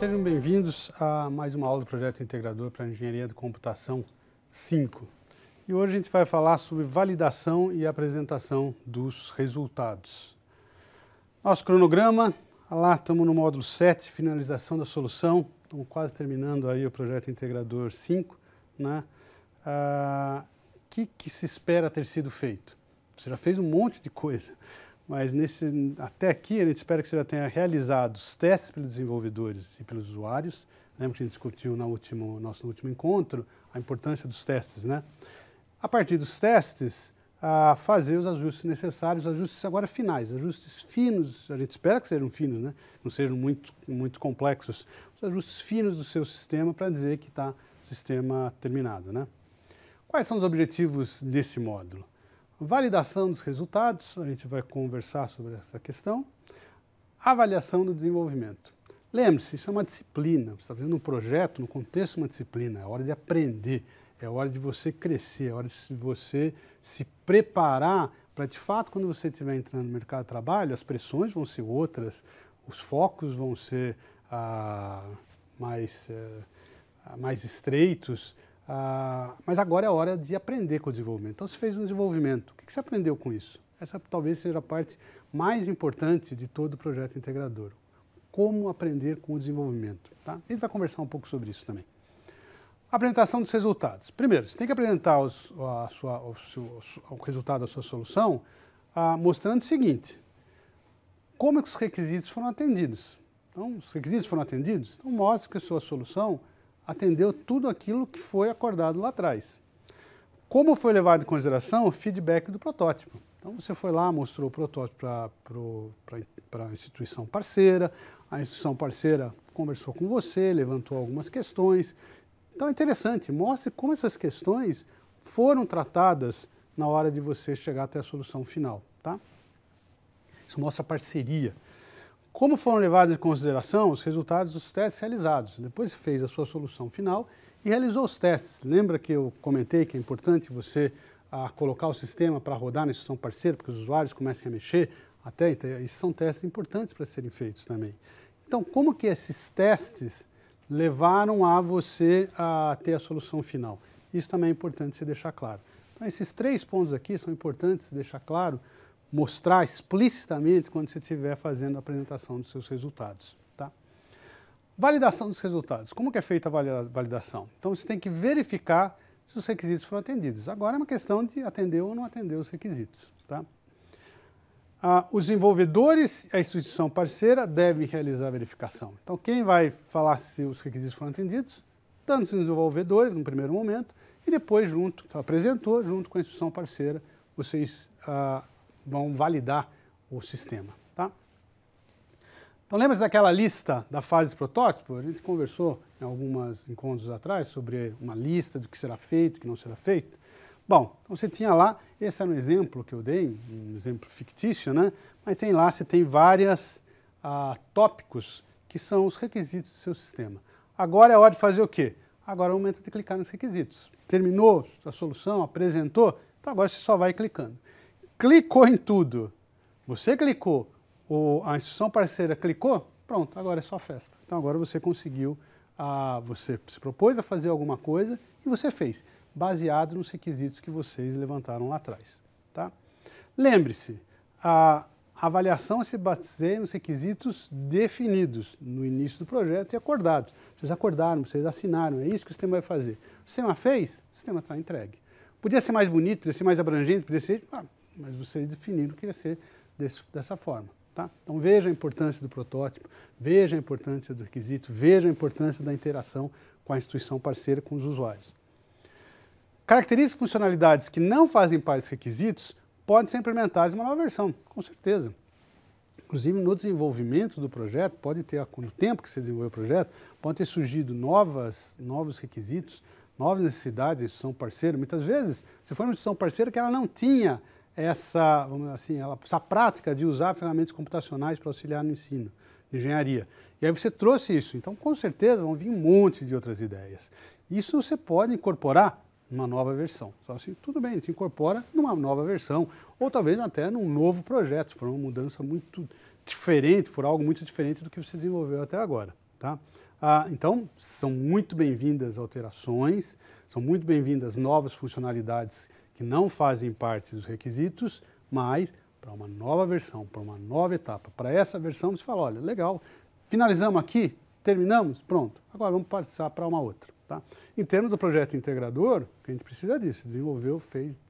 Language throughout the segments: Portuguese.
Sejam bem-vindos a mais uma aula do Projeto Integrador para Engenharia de Computação 5. E hoje a gente vai falar sobre validação e apresentação dos resultados. Nosso cronograma, lá estamos no módulo 7, finalização da solução. Estamos quase terminando aí o Projeto Integrador 5. Né? Ah, o que, que se espera ter sido feito? Você já fez um monte de coisa mas nesse, até aqui a gente espera que você já tenha realizado os testes pelos desenvolvedores e pelos usuários. Lembra né? que a gente discutiu no último, nosso último encontro a importância dos testes, né? A partir dos testes, a fazer os ajustes necessários, ajustes agora finais, ajustes finos, a gente espera que sejam finos, né? não sejam muito, muito complexos, os ajustes finos do seu sistema para dizer que está sistema terminado. Né? Quais são os objetivos desse módulo? Validação dos resultados, a gente vai conversar sobre essa questão. Avaliação do desenvolvimento. Lembre-se, isso é uma disciplina. Você está fazendo um projeto no contexto de uma disciplina. É hora de aprender, é hora de você crescer, é hora de você se preparar para, de fato, quando você estiver entrando no mercado de trabalho, as pressões vão ser outras, os focos vão ser ah, mais, eh, ah, mais estreitos, ah, mas agora é a hora de aprender com o desenvolvimento. Então, você fez um desenvolvimento, o que você aprendeu com isso? Essa talvez seja a parte mais importante de todo o projeto integrador. Como aprender com o desenvolvimento. Tá? A gente vai conversar um pouco sobre isso também. Apresentação dos resultados. Primeiro, você tem que apresentar os, a sua, o, seu, o, resultado da sua solução ah, mostrando o seguinte. Como é que os requisitos foram atendidos? Então, os requisitos foram atendidos? Então, mostre que a sua solução atendeu tudo aquilo que foi acordado lá atrás. Como foi levado em consideração o feedback do protótipo? Então você foi lá, mostrou o protótipo para a instituição parceira, a instituição parceira conversou com você, levantou algumas questões. Então é interessante, mostre como essas questões foram tratadas na hora de você chegar até a solução final, tá? Isso mostra parceria. Como foram levados em consideração os resultados dos testes realizados? Depois fez a sua solução final e realizou os testes. Lembra que eu comentei que é importante você a, ah, colocar o sistema para rodar na instituição parceira, porque os usuários começam a mexer até, isso então, são testes importantes para serem feitos também. Então, como que esses testes levaram a você a ter a solução final? Isso também é importante se deixar claro. Então, esses três pontos aqui são importantes deixar claro mostrar explicitamente quando você estiver fazendo a apresentação dos seus resultados. Tá? Validação dos resultados. Como que é feita a validação? Então você tem que verificar se os requisitos foram atendidos. Agora é uma questão de atender ou não atender os requisitos. Tá? Ah, os desenvolvedores e a instituição parceira devem realizar a verificação. Então quem vai falar se os requisitos foram atendidos? Tanto os desenvolvedores, no primeiro momento, e depois junto, apresentou, junto com a instituição parceira, vocês ah, vão validar o sistema. Tá? Então lembra-se daquela lista da fase protótipo? A gente conversou em alguns encontros atrás sobre uma lista do que será feito, o que não será feito. Bom, então você tinha lá, esse era um exemplo que eu dei, um exemplo fictício, né? Mas tem lá, você tem vários ah, tópicos que são os requisitos do seu sistema. Agora é hora de fazer o quê? Agora é o momento de clicar nos requisitos. Terminou a solução, apresentou, então agora você só vai clicando clicou em tudo. Você clicou, ou a instituição parceira clicou, pronto, agora é só festa. Então agora você conseguiu, a, você se propôs a fazer alguma coisa e você fez, baseado nos requisitos que vocês levantaram lá atrás. Tá? Lembre-se, a avaliação se baseia nos requisitos definidos no início do projeto e acordados. Vocês acordaram, vocês assinaram, é isso que o sistema vai fazer. O sistema fez, o sistema está entregue. Podia ser mais bonito, podia ser mais abrangente, podia ser. Ah, mas vocês definiram que ia ser desse, dessa forma. Tá? Então veja a importância do protótipo, veja a importância do requisito, veja a importância da interação com a instituição parceira, com os usuários. Características e funcionalidades que não fazem parte dos requisitos podem ser implementadas em uma nova versão, com certeza. Inclusive, no desenvolvimento do projeto, pode ter, no tempo que você desenvolveu o projeto, pode ter surgido novas, novos requisitos, novas necessidades da instituição parceira. Muitas vezes, se for uma instituição parceira que ela não tinha essa, vamos assim, essa prática de usar ferramentas computacionais para auxiliar no ensino de engenharia. E aí você trouxe isso. Então, com certeza, vão vir um monte de outras ideias. Isso você pode incorporar numa nova versão. Só assim, tudo bem, gente incorpora numa nova versão, ou talvez até num novo projeto, se for uma mudança muito diferente, for algo muito diferente do que você desenvolveu até agora. Tá? Ah, então, são muito bem-vindas alterações. São muito bem-vindas novas funcionalidades que não fazem parte dos requisitos, mas para uma nova versão, para uma nova etapa. Para essa versão, você fala, olha, legal, finalizamos aqui, terminamos, pronto. Agora vamos passar para uma outra. Tá? Em termos do projeto integrador, a gente precisa disso, desenvolveu, fez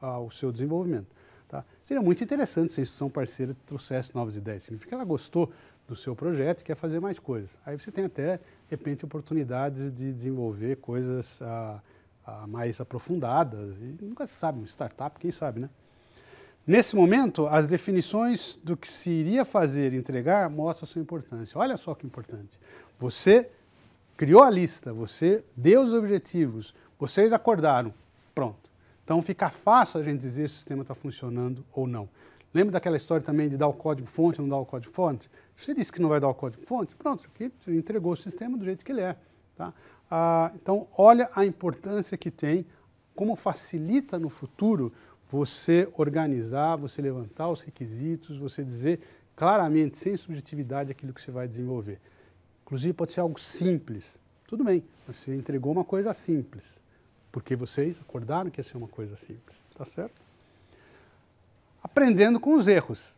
ah, o seu desenvolvimento. Tá? Seria muito interessante se a instituição parceira trouxesse novas ideias. Significa que ela gostou do seu projeto e quer fazer mais coisas. Aí você tem até, de repente, oportunidades de desenvolver coisas ah, mais aprofundadas. E nunca se sabe, uma startup, quem sabe, né? Nesse momento, as definições do que se iria fazer e entregar mostram sua importância. Olha só que importante. Você criou a lista, você deu os objetivos, vocês acordaram, pronto. Então fica fácil a gente dizer se o sistema está funcionando ou não. Lembra daquela história também de dar o código-fonte ou não dar o código-fonte? Você disse que não vai dar o código-fonte, pronto, aqui você entregou o sistema do jeito que ele é. Tá? Ah, então, olha a importância que tem, como facilita no futuro você organizar, você levantar os requisitos, você dizer claramente, sem subjetividade, aquilo que você vai desenvolver. Inclusive, pode ser algo simples. Tudo bem, você entregou uma coisa simples, porque vocês acordaram que ia ser uma coisa simples, tá certo? Aprendendo com os erros.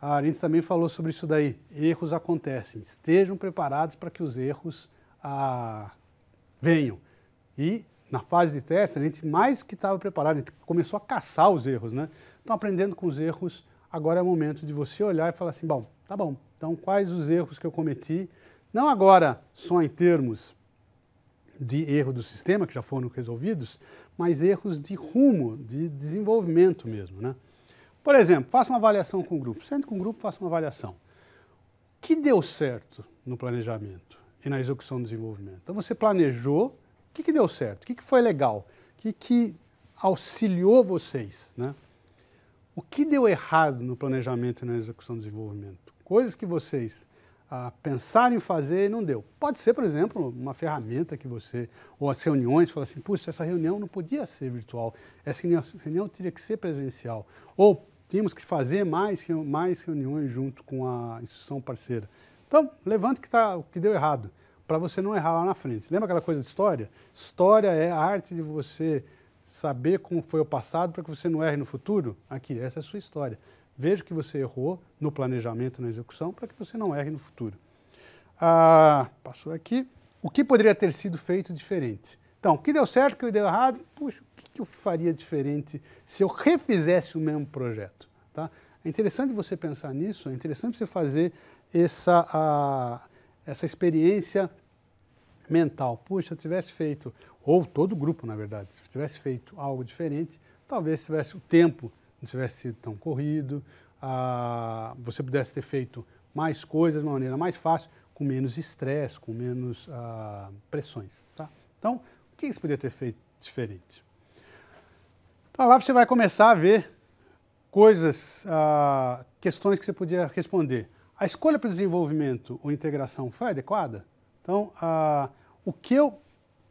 A Arendt também falou sobre isso daí. Erros acontecem. Estejam preparados para que os erros ah, venham. E na fase de teste, a gente mais que estava preparado, a gente começou a caçar os erros, né? Então, aprendendo com os erros, agora é o momento de você olhar e falar assim, bom, tá bom, então quais os erros que eu cometi, não agora só em termos de erro do sistema, que já foram resolvidos, mas erros de rumo, de desenvolvimento mesmo, né? Por exemplo, faça uma avaliação com o grupo. Sente com o grupo, faça uma avaliação. O que deu certo no planejamento? e na execução do desenvolvimento. Então você planejou, o que, que deu certo, o que, que foi legal, o que, que auxiliou vocês, né? O que deu errado no planejamento e na execução do desenvolvimento? Coisas que vocês ah, pensaram em fazer e não deu. Pode ser, por exemplo, uma ferramenta que você, ou as reuniões, fala assim, puxa, essa reunião não podia ser virtual, essa reunião, teria que ser presencial. Ou tínhamos que fazer mais, mais reuniões junto com a instituição parceira. Então, levante que tá, o que deu errado, para você não errar lá na frente. Lembra aquela coisa de história? História é a arte de você saber como foi o passado para que você não erre no futuro. Aqui, essa é a sua história. Veja que você errou no planejamento, na execução, para que você não erre no futuro. Ah, passou aqui. O que poderia ter sido feito diferente? Então, o que deu certo, o que deu errado, puxa, o que eu faria diferente se eu refizesse o mesmo projeto? Tá? É interessante você pensar nisso, é interessante você fazer essa, a, essa experiência mental. Puxa, eu tivesse feito, ou todo o grupo, na verdade, se tivesse feito algo diferente, talvez tivesse o tempo não tivesse sido tão corrido, a, você pudesse ter feito mais coisas de uma maneira mais fácil, com menos estresse, com menos a, pressões. Tá? Então, o que você poderia ter feito diferente? Então lá você vai começar a ver coisas, ah, questões que você podia responder. A escolha para desenvolvimento ou integração foi adequada? Então, o que eu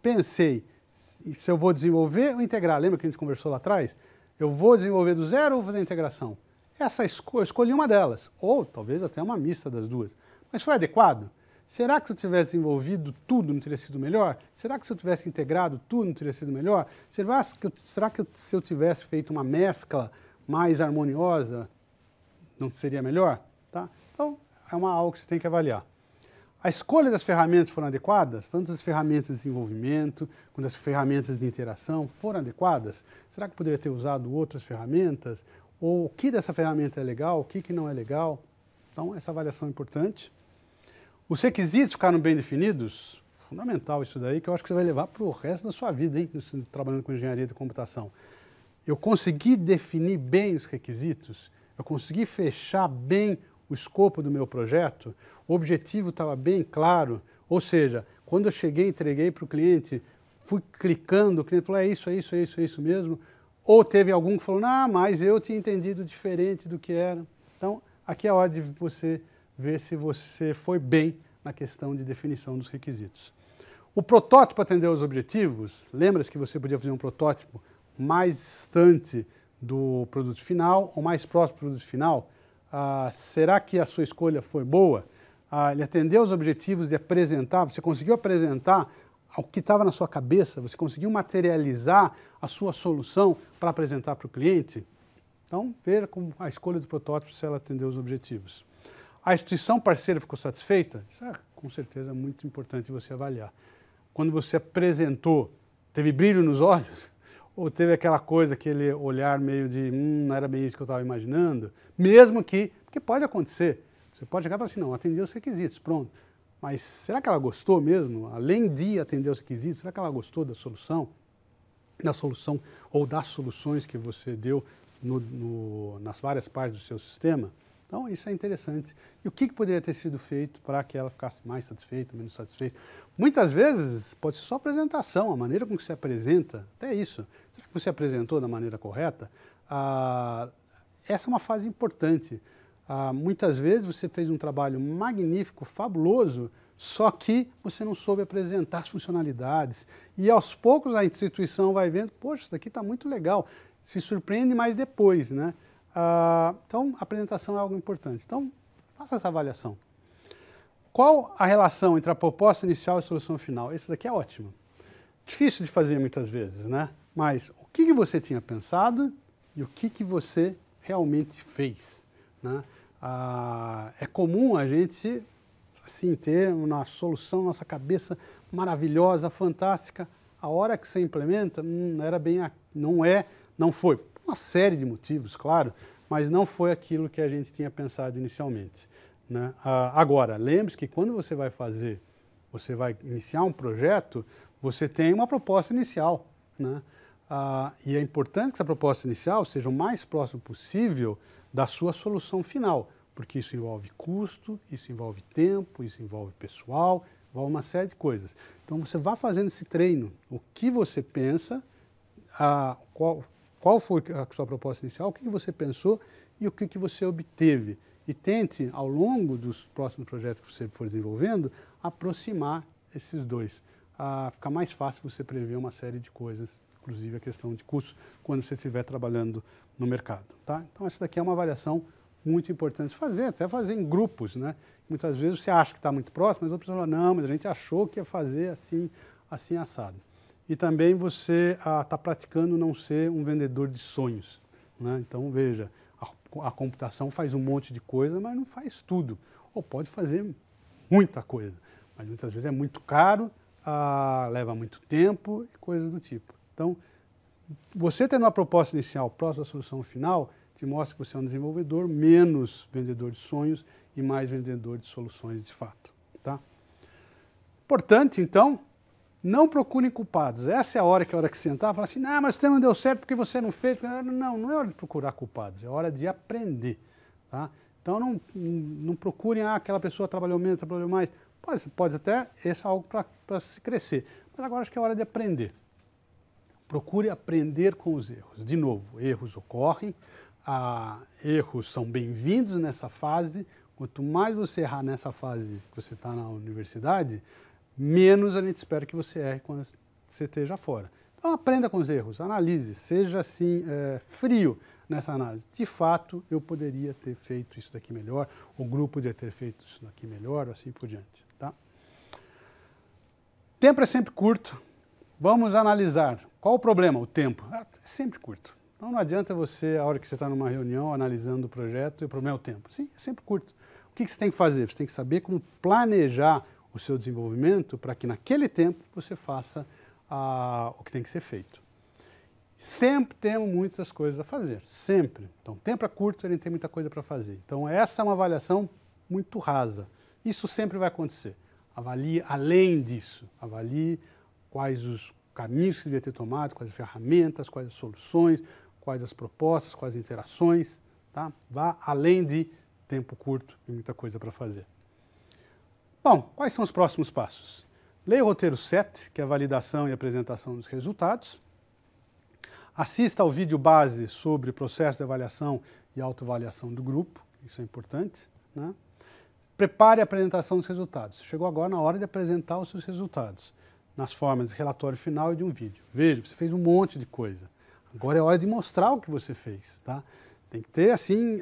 pensei, se eu vou desenvolver ou integrar, lembra que a gente conversou lá atrás? Eu vou desenvolver do zero ou vou fazer integração? Essa esco eu escolhi uma delas, ou talvez até uma mista das duas. Mas foi adequado? Será que se eu tivesse desenvolvido tudo não teria sido melhor? Será que se eu tivesse integrado tudo não teria sido melhor? Será que, será que se eu tivesse feito uma mescla mais harmoniosa não seria melhor? Tá? é uma algo que você tem que avaliar. A escolha das ferramentas foram adequadas? Tanto as ferramentas de desenvolvimento quanto as ferramentas de interação foram adequadas? Será que poderia ter usado outras ferramentas? Ou o que dessa ferramenta é legal, o que, que não é legal? Então, essa avaliação é importante. Os requisitos ficaram bem definidos? Fundamental isso daí, que eu acho que você vai levar para o resto da sua vida, hein? Trabalhando com engenharia de computação. Eu consegui definir bem os requisitos? Eu consegui fechar bem o escopo do meu projeto, o objetivo estava bem claro, ou seja, quando eu cheguei, entreguei para o cliente, fui clicando, o cliente falou, é isso, é isso, é isso, é isso mesmo, ou teve algum que falou, ah, mas eu tinha entendido diferente do que era. Então, aqui é a hora de você ver se você foi bem na questão de definição dos requisitos. O protótipo atendeu aos objetivos, lembra-se que você podia fazer um protótipo mais distante do produto final ou mais próximo do produto final? Ah, será que a sua escolha foi boa? Ah, ele atendeu os objetivos de apresentar, você conseguiu apresentar o que estava na sua cabeça, você conseguiu materializar a sua solução para apresentar para o cliente? Então, veja como a escolha do protótipo se ela atendeu os objetivos. A instituição parceira ficou satisfeita? Isso é com certeza muito importante você avaliar. Quando você apresentou, teve brilho nos olhos? ou teve aquela coisa, aquele olhar meio de, hum, não era bem isso que eu estava imaginando, mesmo que, porque pode acontecer, você pode chegar e falar assim, não, atendeu os requisitos, pronto. Mas será que ela gostou mesmo? Além de atender os requisitos, será que ela gostou da solução? Da solução ou das soluções que você deu no, no, nas várias partes do seu sistema? Então, isso é interessante. E o que, que poderia ter sido feito para que ela ficasse mais satisfeita, menos satisfeita? Muitas vezes, pode ser só a apresentação, a maneira com que se apresenta, até isso. Será que você apresentou da maneira correta? Ah, essa é uma fase importante. Ah, muitas vezes você fez um trabalho magnífico, fabuloso, só que você não soube apresentar as funcionalidades. E aos poucos a instituição vai vendo, poxa, isso daqui está muito legal. Se surpreende mais depois, né? Ah, então, a apresentação é algo importante. Então, faça essa avaliação. Qual a relação entre a proposta inicial e a solução final? Esse daqui é ótimo. Difícil de fazer muitas vezes, né? Mas o que, que você tinha pensado e o que, que você realmente fez? Né? Ah, é comum a gente assim ter uma solução na nossa cabeça maravilhosa, fantástica. A hora que você implementa, hum, era bem, não é, não foi uma série de motivos, claro, mas não foi aquilo que a gente tinha pensado inicialmente. Né? Ah, agora, lembre-se que quando você vai fazer, você vai iniciar um projeto, você tem uma proposta inicial. Né? Ah, e é importante que essa proposta inicial seja o mais próximo possível da sua solução final, porque isso envolve custo, isso envolve tempo, isso envolve pessoal, envolve uma série de coisas. Então você vá fazendo esse treino, o que você pensa, ah, qual, qual foi a sua proposta inicial, o que você pensou e o que você obteve. E tente, ao longo dos próximos projetos que você for desenvolvendo, aproximar esses dois. Ah, fica mais fácil você prever uma série de coisas, inclusive a questão de custo, quando você estiver trabalhando no mercado. Tá? Então, essa daqui é uma avaliação muito importante fazer, até fazer em grupos. Né? Muitas vezes você acha que está muito próximo, mas a pessoa fala, não, mas a gente achou que ia fazer assim, assim assado e também você está ah, praticando não ser um vendedor de sonhos. Né? Então, veja, a, a, computação faz um monte de coisa, mas não faz tudo. Ou pode fazer muita coisa, mas muitas vezes é muito caro, ah, leva muito tempo e coisas do tipo. Então, você tendo uma proposta inicial próxima à solução final, te mostra que você é um desenvolvedor, menos vendedor de sonhos e mais vendedor de soluções de fato. Tá? Importante, então, não procurem culpados. Essa é a hora que é a hora que sentar e falar assim, ah, mas você não deu certo porque você não fez. Não, não é hora de procurar culpados, é hora de aprender. Tá? Então não, não procurem, ah, aquela pessoa trabalhou menos, trabalhou mais. Pode, pode até, esse é algo para se crescer. Mas agora acho que é hora de aprender. Procure aprender com os erros. De novo, erros ocorrem, ah, erros são bem-vindos nessa fase. Quanto mais você errar nessa fase que você está na universidade, menos a gente espera que você erre quando você esteja fora. Então aprenda com os erros, analise, seja assim é, frio nessa análise. De fato, eu poderia ter feito isso daqui melhor, o grupo poderia ter feito isso daqui melhor, assim por diante. Tá? Tempo é sempre curto. Vamos analisar. Qual o problema? O tempo. Ah, é sempre curto. Então não adianta você, a hora que você está numa reunião, analisando o projeto, e o problema é o tempo. Sim, é sempre curto. O que, que você tem que fazer? Você tem que saber como planejar o seu desenvolvimento para que naquele tempo você faça ah, o que tem que ser feito. Sempre temos muitas coisas a fazer, sempre. Então, tempo é curto, ele tem muita coisa para fazer. Então, essa é uma avaliação muito rasa. Isso sempre vai acontecer. Avalie além disso, avalie quais os caminhos que devia ter tomado, quais as ferramentas, quais as soluções, quais as propostas, quais as interações, tá? Vá além de tempo curto e muita coisa para fazer. Bom, quais são os próximos passos? Leia o roteiro 7, que é a validação e apresentação dos resultados. Assista ao vídeo base sobre processo de avaliação e autoavaliação do grupo, isso é importante. Né? Prepare a apresentação dos resultados. Chegou agora na hora de apresentar os seus resultados, nas formas de relatório final e de um vídeo. Veja, você fez um monte de coisa. Agora é hora de mostrar o que você fez. Tá? Tem que ter assim,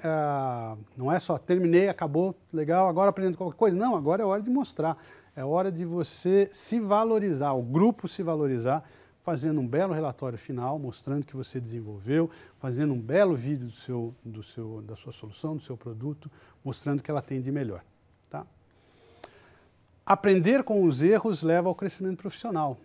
não é só terminei, acabou, legal, agora aprendendo qualquer coisa. Não, agora é hora de mostrar. É hora de você se valorizar, o grupo se valorizar, fazendo um belo relatório final, mostrando que você desenvolveu, fazendo um belo vídeo do seu, do seu, da sua solução, do seu produto, mostrando que ela tem de melhor. Tá? Aprender com os erros leva ao crescimento profissional.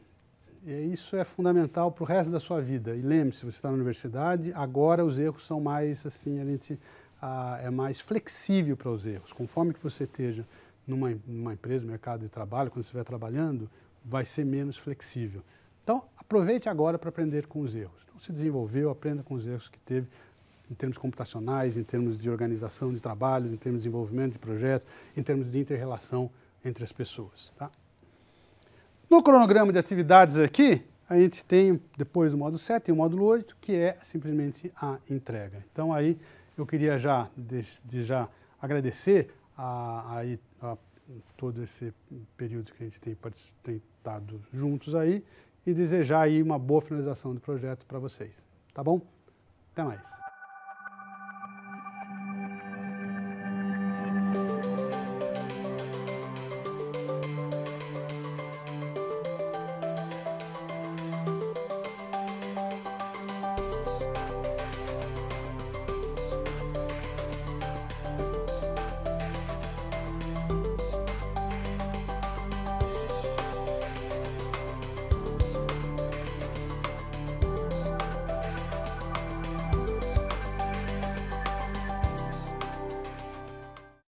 E isso é fundamental para o resto da sua vida. E lembre-se, você está na universidade, agora os erros são mais, assim, a gente ah, é mais flexível para os erros. Conforme que você esteja numa, numa empresa, no mercado de trabalho, quando você estiver trabalhando, vai ser menos flexível. Então, aproveite agora para aprender com os erros. Então, se desenvolveu, aprenda com os erros que teve em termos computacionais, em termos de organização de trabalho, em termos de desenvolvimento de projetos, em termos de interrelação entre as pessoas. Tá? No cronograma de atividades aqui, a gente tem, depois o módulo 7, e o módulo 8, que é simplesmente a entrega. Então aí eu queria já, de já, agradecer a, a, a todo esse período que a gente tem, tem estado juntos aí e desejar aí uma boa finalização do projeto para vocês. Tá bom? Até mais.